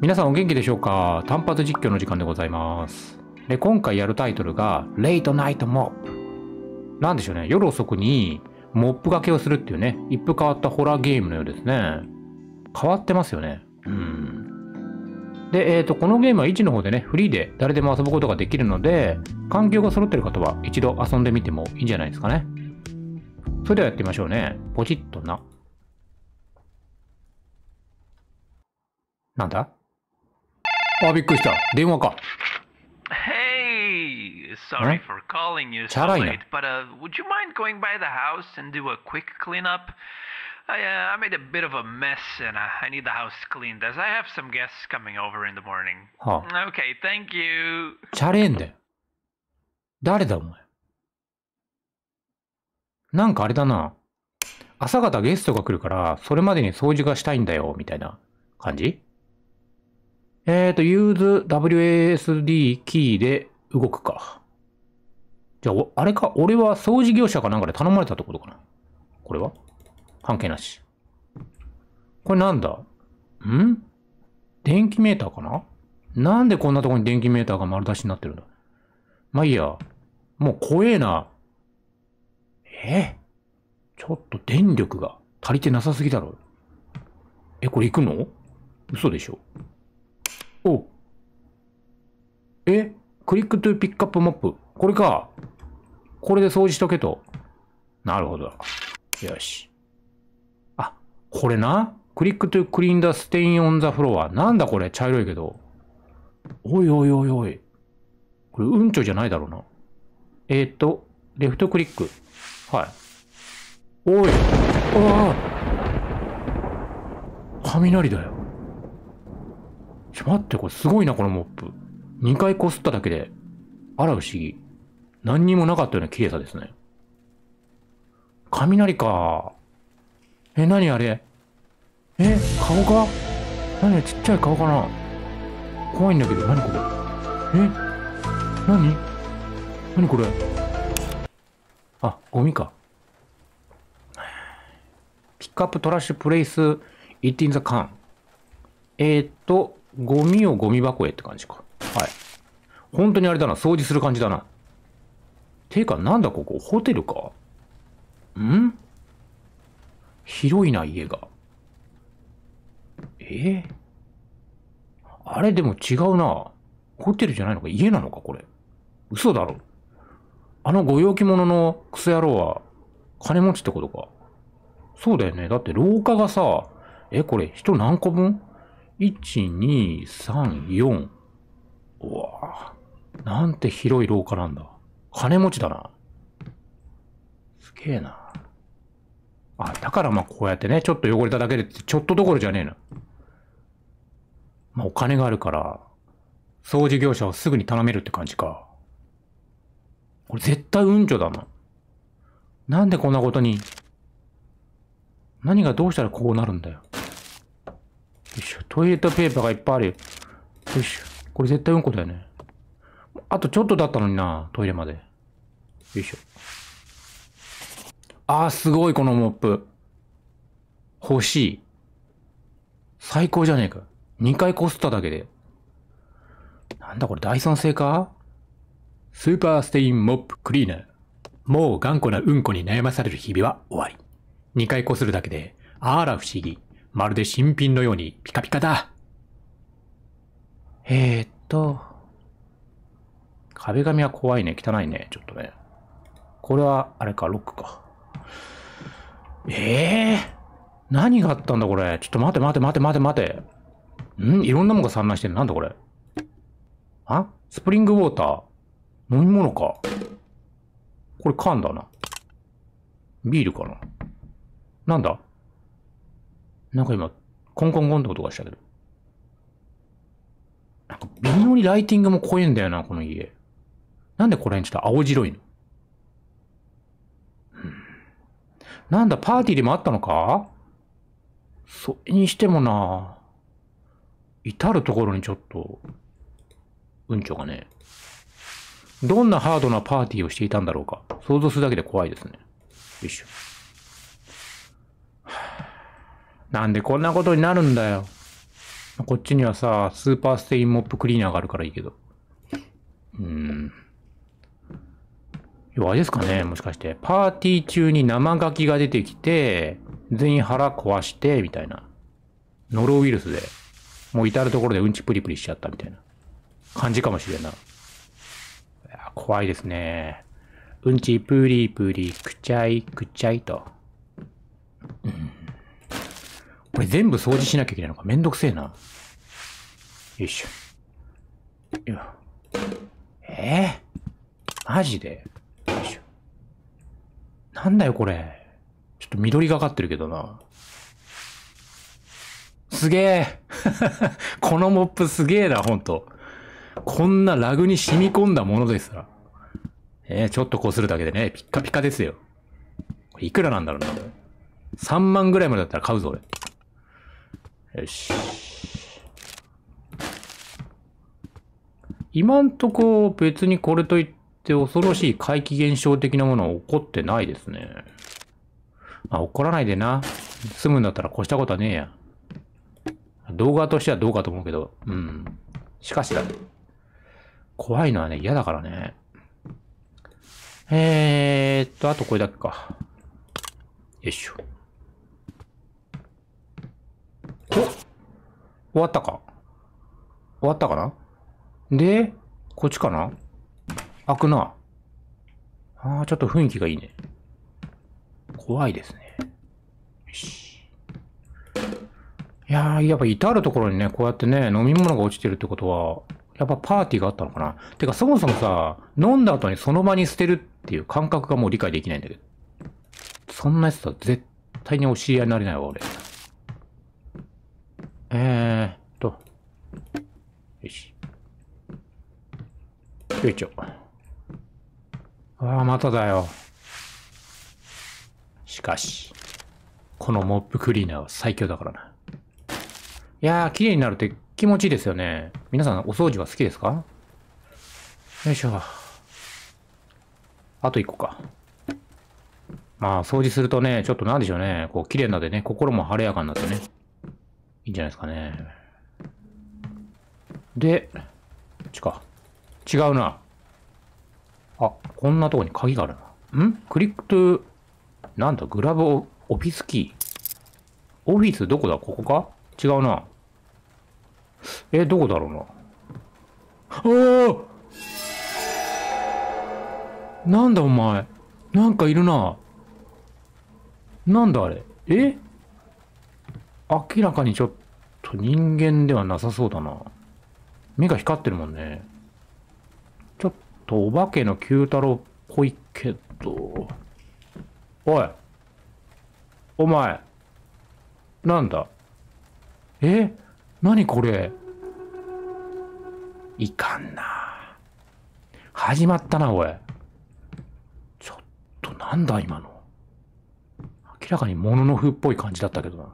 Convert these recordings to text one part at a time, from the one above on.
皆さんお元気でしょうか単発実況の時間でございます。で、今回やるタイトルが、レイトナイトモップ。なんでしょうね。夜遅くにモップ掛けをするっていうね、一風変わったホラーゲームのようですね。変わってますよね。うん。で、えっ、ー、と、このゲームは1の方でね、フリーで誰でも遊ぶことができるので、環境が揃ってる方は一度遊んでみてもいいんじゃないですかね。それではやってみましょうね。ポチッとな。なんだあ、びっくりした。電話か。Hey, sorry for calling you so late, but uh, would you mind going by the house and do a quick cleanup? I, uh, I made a bit of a mess and I, I need the house cleaned as I have some guests coming over in the morning. はあ、Okay, thank you. チャレんだよ。誰だお前。なんかあれだな。朝方ゲストが来るから、それまでに掃除がしたいんだよ、みたいな感じえっ、ー、と、use WASD キーで動くか。じゃあ、あれか、俺は掃除業者かなんかで頼まれたってことかな。これは関係なし。これなんだん電気メーターかななんでこんなとこに電気メーターが丸出しになってるんだまあいいや。もう怖えな。えちょっと電力が足りてなさすぎだろ。え、これ行くの嘘でしょおえクリックトゥーピックアップマップ。これか。これで掃除しとけと。なるほど。よし。あ、これな。クリックトゥクリーンダステインオンザフロア。なんだこれ茶色いけど。おいおいおいおい。これうんちょじゃないだろうな。えー、っと、レフトクリック。はい。おい。ああ。雷だよ。ちょ、待って、これすごいな、このモップ。2回こすっただけで、あら不思議。何にもなかったような綺麗さですね。雷か。え、何あれえ、顔か何ちっちゃい顔かな怖いんだけど、何これえ何何これあ、ゴミか。ピックアップトラッシュプレイス、イッティンザカン。えー、っと、ゴミをゴミ箱へって感じか。はい。本当にあれだな、掃除する感じだな。てか、なんだここ、ホテルかん広いな、家が。えあれ、でも違うな。ホテルじゃないのか家なのかこれ。嘘だろ。あのご用器物のクソ野郎は、金持ちってことか。そうだよね。だって廊下がさ、え、これ人何個分1、2、3、4。うわなんて広い廊下なんだ。金持ちだな。すげえな。あ、だからまあこうやってね、ちょっと汚れただけで、ちょっとどころじゃねえな。まあお金があるから、掃除業者をすぐに頼めるって感じか。これ絶対うんちょだな。なんでこんなことに。何がどうしたらこうなるんだよ。いしょ。トイレットペーパーがいっぱいあるよ。よいしょ。これ絶対うんこだよね。あとちょっとだったのにな、トイレまで。よいしょ。あー、すごい、このモップ。欲しい。最高じゃねえか。2回こすっただけで。なんだこれ、ダイソン製かスーパーステインモップクリーナー。もう頑固なうんこに悩まされる日々は終わり。2回こするだけで、あら不思議。まるで新品のようにピカピカだ。えー、っと、壁紙は怖いね。汚いね。ちょっとね。これは、あれか、ロックか。ええー、何があったんだこれ。ちょっと待て待て待て待て待て。んいろんなものが散乱してる。なんだこれ。あスプリングウォーター。飲み物か。これ缶だな。ビールかな。なんだなんか今、コンコンコンって音がしたけど。なんか微妙にライティングも濃いんだよな、この家。なんでこれにちょっと青白いの、うん、なんだ、パーティーでもあったのかそれにしてもな、至るところにちょっと、うんちょがね、どんなハードなパーティーをしていたんだろうか。想像するだけで怖いですね。よいしょ。なんでこんなことになるんだよ。こっちにはさ、スーパーステインモップクリーナーがあるからいいけど。うん。弱いあれですかね、もしかして。パーティー中に生ガキが出てきて、全員腹壊して、みたいな。ノロウイルスで、もう至るところでうんちプリプリしちゃったみたいな感じかもしれんな。いや怖いですね。うんちプリプリくちゃいくちゃいと。うんこれ全部掃除しなきゃいけないのか。めんどくせえな。よいしょ。よえー、マジでよいしょ。なんだよ、これ。ちょっと緑がかってるけどな。すげえ このモップすげえな、ほんと。こんなラグに染み込んだものですら。えー、ちょっとこするだけでね、ピッカピカですよ。これいくらなんだろうな、3万ぐらいまでだったら買うぞ、俺。よし。今んとこ別にこれといって恐ろしい怪奇現象的なものは起こってないですね。まあ起こらないでな。住むんだったら越したことはねえや。動画としてはどうかと思うけど、うん。しかしだ怖いのはね、嫌だからね。えーっと、あとこれだけか。よいしょ。お終わったか終わったかなで、こっちかな開くな。ああ、ちょっと雰囲気がいいね。怖いですね。よし。いやー、やっぱ至るところにね、こうやってね、飲み物が落ちてるってことは、やっぱパーティーがあったのかな。てか、そもそもさ、飲んだ後にその場に捨てるっていう感覚がもう理解できないんだけど。そんなやつと絶対にお知り合いになれないわ、俺。えー、と、よし。よいしょ。ああ、まただよ。しかし、このモップクリーナーは最強だからな。いやー、綺麗になるって気持ちいいですよね。皆さん、お掃除は好きですかよいしょ。あと一個か。まあ、掃除するとね、ちょっとなんでしょうね。こう、綺麗なでね、心も晴れやかになってね。いいんじゃないですかね。で、こっちか。違うな。あ、こんなとこに鍵があるな。んクリックトゥ、なんだ、グラブオフィスキー。オフィスどこだここか違うな。え、どこだろうな。おおなんだお前。なんかいるな。なんだあれ。え明らかにちょっと人間ではなさそうだな。目が光ってるもんね。ちょっとお化けの Q 太郎っぽいけど。おい。お前。なんだえ何これいかんな。始まったな、おい。ちょっとなんだ今の。明らかにもののふっぽい感じだったけどな。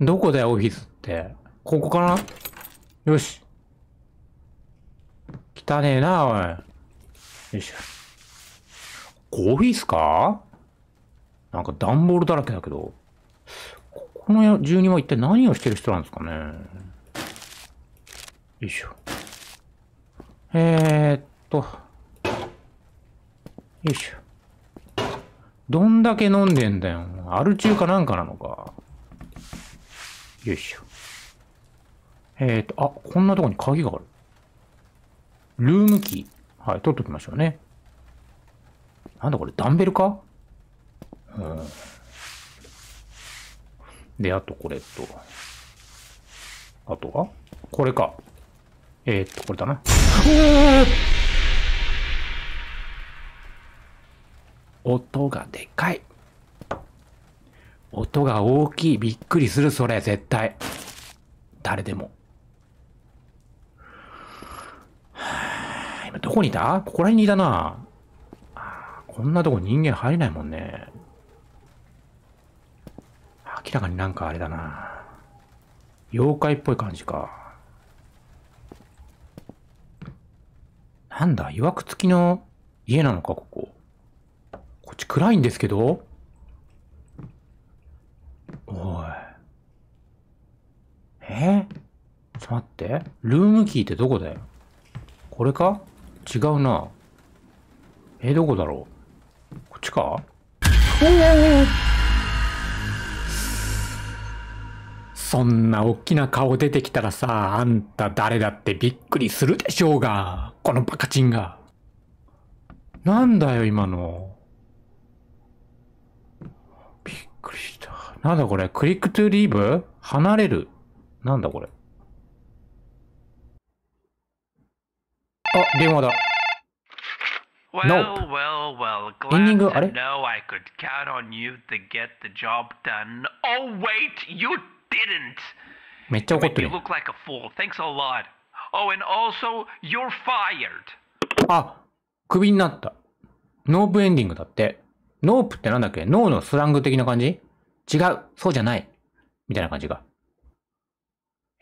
どこだよ、オフィスって。ここかなよし。汚ねえな、おい。よいしょ。オフィスかなんか段ボールだらけだけど。ここの住人は一体何をしてる人なんですかねよいしょ。えー、っと。よいしょ。どんだけ飲んでんだよ。アル中かなんかなのか。よいしょ。えっ、ー、と、あ、こんなとこに鍵がある。ルームキー。はい、取っときましょうね。なんだこれ、ダンベルかうん。で、あとこれと。あとはこれか。えー、っと、これだな。お音がでかい。音が大きい。びっくりする、それ、絶対。誰でも。今どこにいたここら辺にいたな。こんなとこ人間入れないもんね。明らかになんかあれだな。妖怪っぽい感じか。なんだ、曰く付きの家なのか、ここ。こっち暗いんですけどってルームキーってどこだよこれか違うな。え、どこだろうこっちかおおそんな大きな顔出てきたらさ、あんた誰だってびっくりするでしょうが。このバカチンが。なんだよ、今の。びっくりした。なんだこれクリックトゥリーブ離れる。なんだこれあ、電話だ。Well, well, well, glad to know I could count on you to get the job done. Oh, wait, you didn't! めっちゃ怒ってる。You look like a fool. Thanks a lot. Oh, and also, you're fired. あ、クビになった。ノープエンディングだって。ノープってなんだっけノーのスラング的な感じ違う。そうじゃない。みたいな感じが。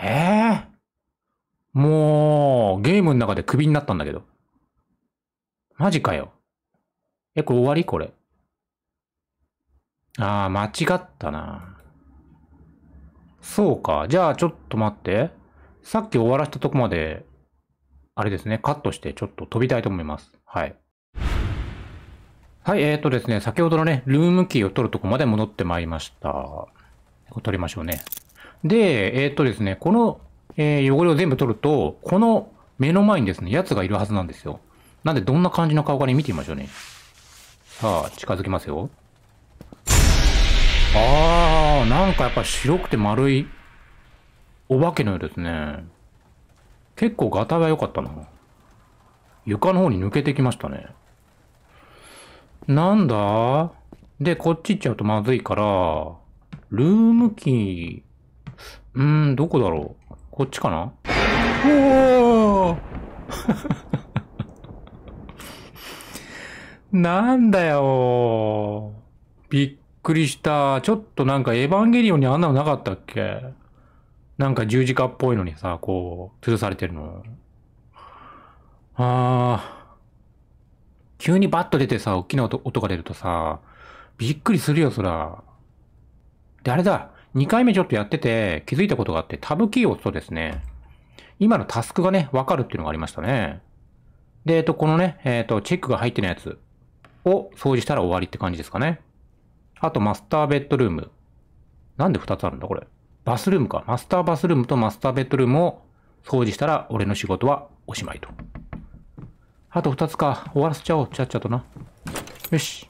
ええー。もう、ゲームの中でクビになったんだけど。マジかよ。え、これ終わりこれ。あー、間違ったな。そうか。じゃあ、ちょっと待って。さっき終わらせたとこまで、あれですね、カットしてちょっと飛びたいと思います。はい。はい、えーとですね、先ほどのね、ルームキーを取るとこまで戻ってまいりました。これ取りましょうね。で、えーとですね、このえー、汚れを全部取ると、この目の前にですね、奴がいるはずなんですよ。なんでどんな感じの顔かね、見てみましょうね。さあ、近づきますよ。あー、なんかやっぱ白くて丸い、お化けのようですね。結構ガタが良かったな。床の方に抜けてきましたね。なんだで、こっち行っちゃうとまずいから、ルームキー、うーん、どこだろう。こっちかなおー なんだよびっくりした。ちょっとなんかエヴァンゲリオンにあんなのなかったっけなんか十字架っぽいのにさ、こう、吊るされてるの。あー。急にバッと出てさ、大きな音音が出るとさ、びっくりするよ、そら。で、あれだ。2回目ちょっとやってて気づいたことがあって、タブキーを押すとですね、今のタスクがね、わかるっていうのがありましたね。で、えっと、このね、えっと、チェックが入ってないやつを掃除したら終わりって感じですかね。あと、マスターベッドルーム。なんで2つあるんだ、これ。バスルームか。マスターバスルームとマスターベッドルームを掃除したら、俺の仕事はおしまいと。あと2つか。終わらせちゃおう。ちゃっちゃとな。よし。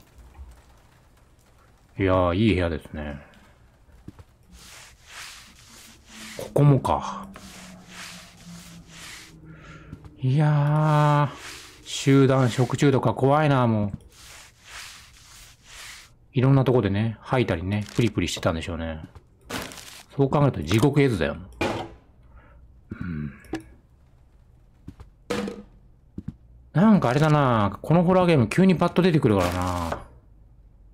いやー、いい部屋ですね。ここもか。いやー、集団食中毒は怖いな、もう。いろんなとこでね、吐いたりね、プリプリしてたんでしょうね。そう考えると地獄絵図だよ。うん。なんかあれだなこのホラーゲーム急にパッと出てくるからな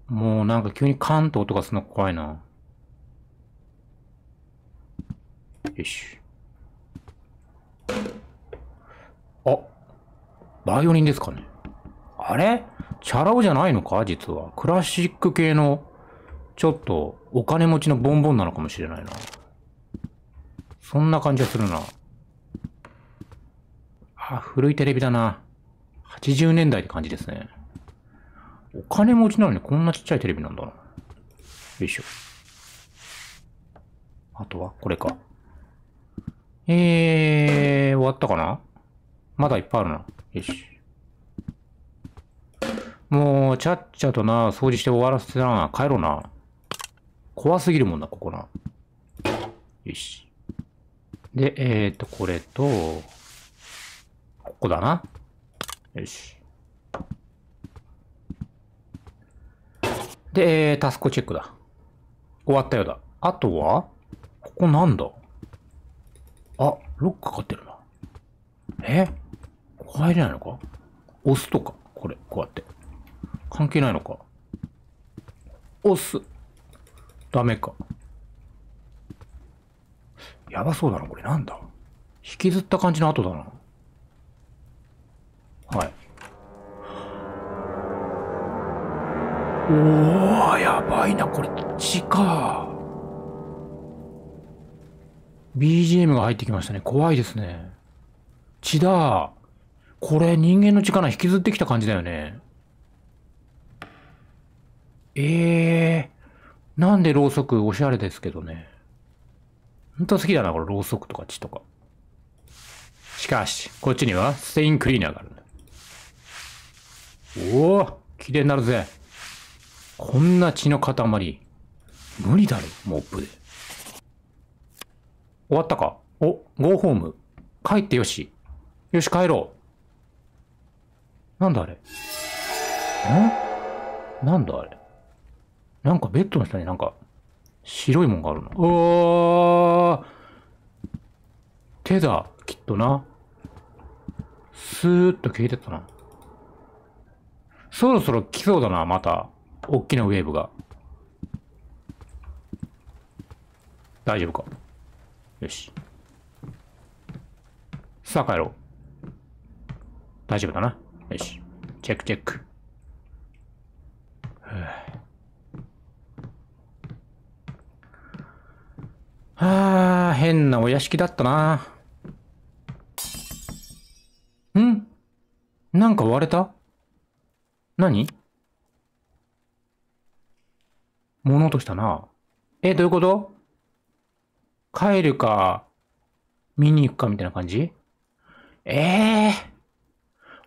もうなんか急にカンと音がするの怖いなよし。あ、バイオリンですかね。あれチャラ男じゃないのか実は。クラシック系の、ちょっと、お金持ちのボンボンなのかもしれないな。そんな感じがするな。あ、古いテレビだな。80年代って感じですね。お金持ちなのにこんなちっちゃいテレビなんだな。よいしょ。あとは、これか。えー、終わったかなまだいっぱいあるな。よし。もう、ちゃっちゃとな、掃除して終わらせてな、帰ろうな。怖すぎるもんな、ここな。よし。で、えーと、これと、ここだな。よし。で、タスクチェックだ。終わったようだ。あとはここなんだあ、ロックかかってるな。え入れないのか押すとかこれ、こうやって。関係ないのか押す。ダメか。やばそうだな、これ。なんだ引きずった感じの後だな。はい。おー、やばいな、これ、地か。BGM が入ってきましたね。怖いですね。血だ。これ人間の力引きずってきた感じだよね。ええー。なんでろうそくおしゃれですけどね。ほんと好きだな、これ。ろうそくとか血とか。しかし、こっちにはステインクリーナーがある。おお綺麗になるぜ。こんな血の塊。無理だろ、モップで。終わったかお、ゴーホーム。帰ってよし。よし、帰ろう。なんだあれんなんだあれなんかベッドの下になんか、白いもんがあるな。うわ手だ、きっとな。スーッと消えてったな。そろそろ来そうだな、また。おっきなウェーブが。大丈夫か。よし。さあ帰ろう。大丈夫だな。よし。チェックチェック。はあ、変なお屋敷だったな。んなんか割れた何物落としたな。え、どういうこと帰るか、見に行くかみたいな感じええ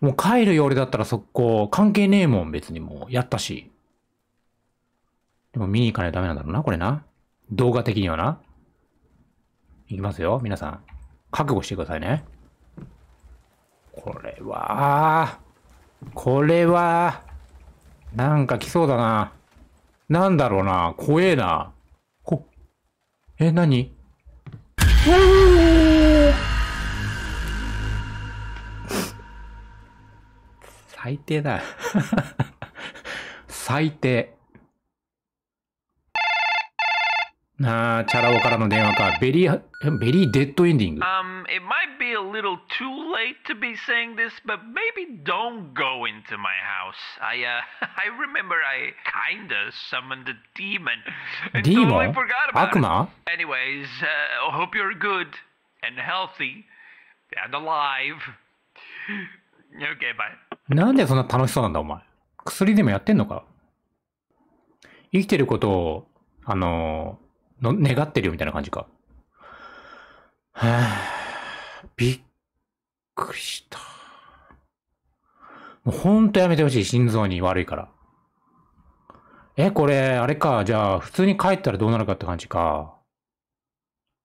ー、もう帰るよ、俺だったら速攻。関係ねえもん、別にもう。やったし。でも見に行かないとダメなんだろうな、これな。動画的にはな。行きますよ、皆さん。覚悟してくださいね。これは、これは、なんか来そうだな。なんだろうな。怖えな。こ、え、何 最低だ。最低。あチャラ男からの電話か。ベリー、ベリーデッドエンディング。Um, it might be a little too late to be saying this, but maybe don't go into my house. I, uh, I remember I kinda summoned a demon. And ディーモ totally ン forgot 悪 about it. 魔 Anyways, uh, hope you're good and healthy and alive. Okay, bye. なんでそんな楽しそうなんだ、お前。薬でもやってんのか生きてることを、あのーの、願ってるよみたいな感じか。へびっくりした。もうほんとやめてほしい。心臓に悪いから。え、これ、あれか。じゃあ、普通に帰ったらどうなるかって感じか。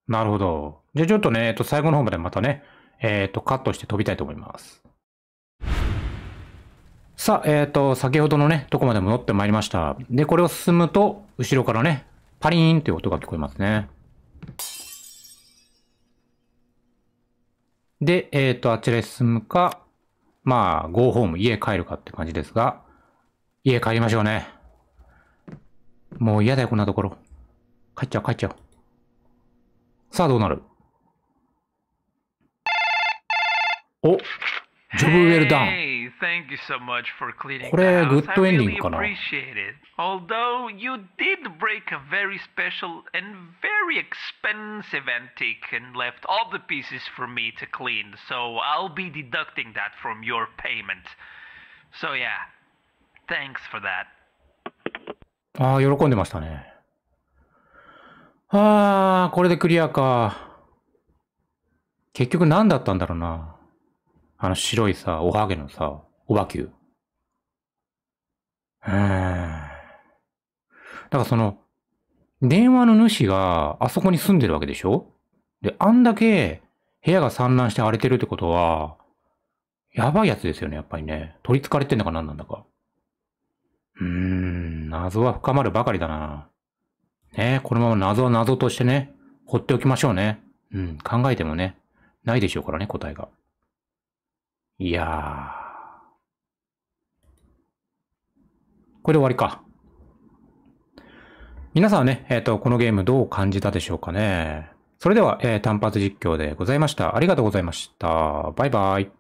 なるほど。じゃあちょっとね、えっと、最後の方までまたね、えっと、カットして飛びたいと思います。さあ、えっ、ー、と、先ほどのね、とこまで戻ってまいりました。で、これを進むと、後ろからね、パリーンという音が聞こえますね。で、えっ、ー、と、あちらへ進むか、まあ、ゴーホーム、家帰るかって感じですが、家帰りましょうね。もう嫌だよ、こんなところ。帰っちゃう、帰っちゃう。さあ、どうなるおジョブウェルダウン。Thank you so much for cleaning これ、グッドエンディングかな I really appreciate it. Although you did break a very special and very expensive antique and left all the pieces for me to clean, so I'll be deducting that from your payment. So yeah, thanks for that. ああ、喜んでましたね。ああ、これでクリアか。結局何だったんだろうな。あの白いさ、おはげのさ、おばきゅう。うん。だからその、電話の主があそこに住んでるわけでしょで、あんだけ部屋が散乱して荒れてるってことは、やばいやつですよね、やっぱりね。取り憑かれてんだか何なんだか。うーん、謎は深まるばかりだな。ねこのまま謎は謎としてね、放っておきましょうね。うん、考えてもね、ないでしょうからね、答えが。いやー。これで終わりか。皆さんはね、えっ、ー、と、このゲームどう感じたでしょうかね。それでは、えー、単発実況でございました。ありがとうございました。バイバイ。